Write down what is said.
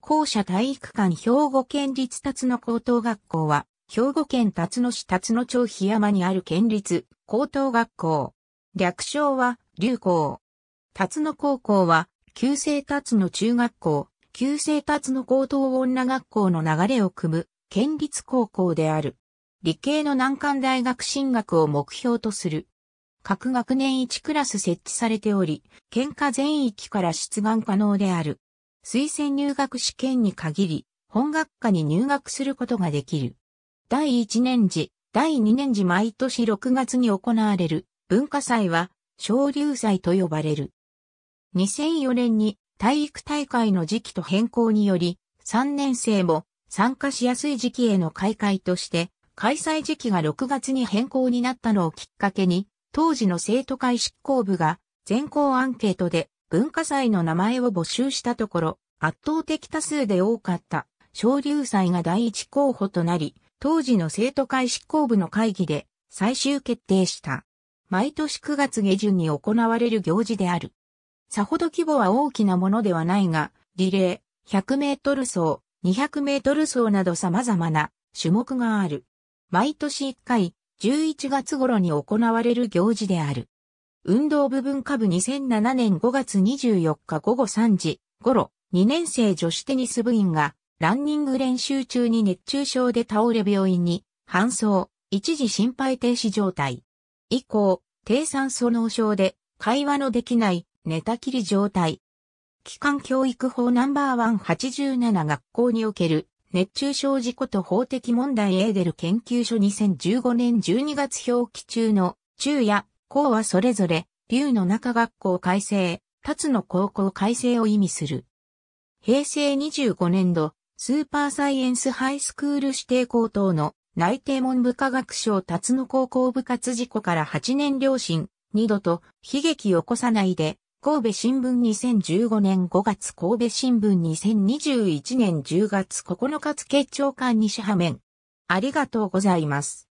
校舎体育館兵庫県立辰野高等学校は、兵庫県辰野市辰野町檜山にある県立高等学校。略称は、流行。辰野高校は、旧制辰野中学校、旧制辰野高等女学校の流れを組む、県立高校である。理系の難関大学進学を目標とする。各学年1クラス設置されており、県下全域から出願可能である。推薦入学試験に限り、本学科に入学することができる。第1年次、第2年次毎年6月に行われる文化祭は、昇流祭と呼ばれる。2004年に体育大会の時期と変更により、3年生も参加しやすい時期への開会として、開催時期が6月に変更になったのをきっかけに、当時の生徒会執行部が全校アンケートで文化祭の名前を募集したところ、圧倒的多数で多かった、小流祭が第一候補となり、当時の生徒会執行部の会議で最終決定した。毎年9月下旬に行われる行事である。さほど規模は大きなものではないが、リレー、100メートル走、200メートル走など様々な種目がある。毎年1回、11月頃に行われる行事である。運動部分下部2007年5月24日午後3時頃、2年生女子テニス部員が、ランニング練習中に熱中症で倒れ病院に搬送、一時心肺停止状態。以降、低酸素脳症で会話のできない寝たきり状態。機関教育法ナンバーワン8 7学校における熱中症事故と法的問題エーデル研究所2015年12月表記中の昼夜校はそれぞれ、竜の中学校改正、立野高校改正を意味する。平成25年度、スーパーサイエンスハイスクール指定高等の内定文部科学省立野高校部活事故から8年両親、二度と悲劇を起こさないで、神戸新聞2015年5月神戸新聞2021年10月9日付長官西派面。ありがとうございます。